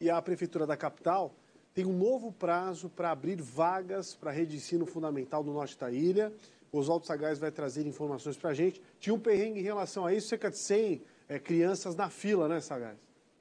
e a Prefeitura da capital tem um novo prazo para abrir vagas para a rede de ensino fundamental do norte da ilha. O Oswaldo Sagaz vai trazer informações para a gente. Tinha um perrengue em relação a isso, cerca de 100 é, eh, crianças na fila, né, Sagaz?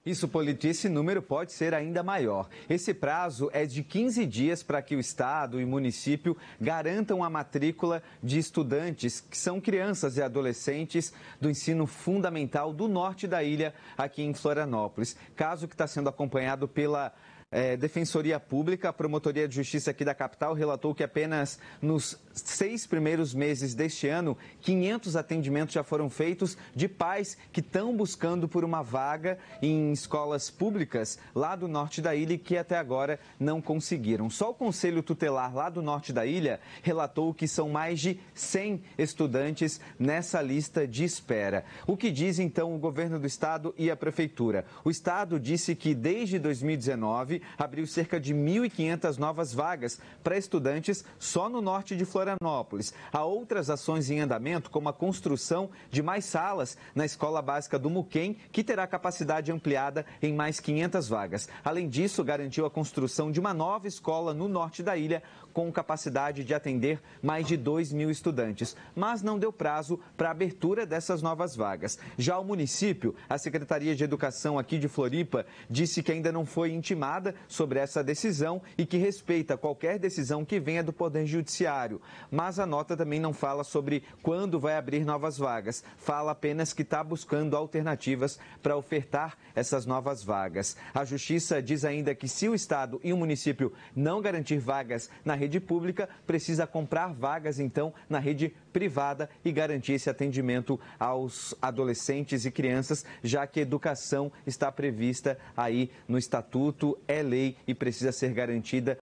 Isso, Politi, esse número pode ser ainda maior. Esse prazo é de 15 dias para que o Estado e município garantam a matrícula de estudantes que são crianças e adolescentes do ensino fundamental do norte da ilha, aqui em Florianópolis. Caso que está sendo acompanhado pela é, Defensoria Pública, a Promotoria de Justiça aqui da capital relatou que apenas nos seis primeiros meses deste ano, 500 atendimentos já foram feitos de pais que estão buscando por uma vaga em escolas públicas lá do norte da ilha e que até agora não conseguiram. Só o Conselho Tutelar lá do norte da ilha relatou que são mais de 100 estudantes nessa lista de espera. O que diz então o governo do estado e a prefeitura? O estado disse que desde 2019 abriu cerca de 1.500 novas vagas para estudantes só no norte de Florianópolis. Há outras ações em andamento, como a construção de mais salas na Escola Básica do Muquem, que terá capacidade ampliada em mais 500 vagas. Além disso, garantiu a construção de uma nova escola no norte da ilha, com capacidade de atender mais de 2 mil estudantes. Mas não deu prazo para a abertura dessas novas vagas. Já o município, a Secretaria de Educação aqui de Floripa, disse que ainda não foi intimada sobre essa decisão e que respeita qualquer decisão que venha do Poder Judiciário. Mas a nota também não fala sobre quando vai abrir novas vagas, fala apenas que está buscando alternativas para ofertar essas novas vagas. A Justiça diz ainda que se o Estado e o município não garantir vagas na rede pública, precisa comprar vagas, então, na rede privada e garantir esse atendimento aos adolescentes e crianças, já que educação está prevista aí no Estatuto. É é lei e precisa ser garantida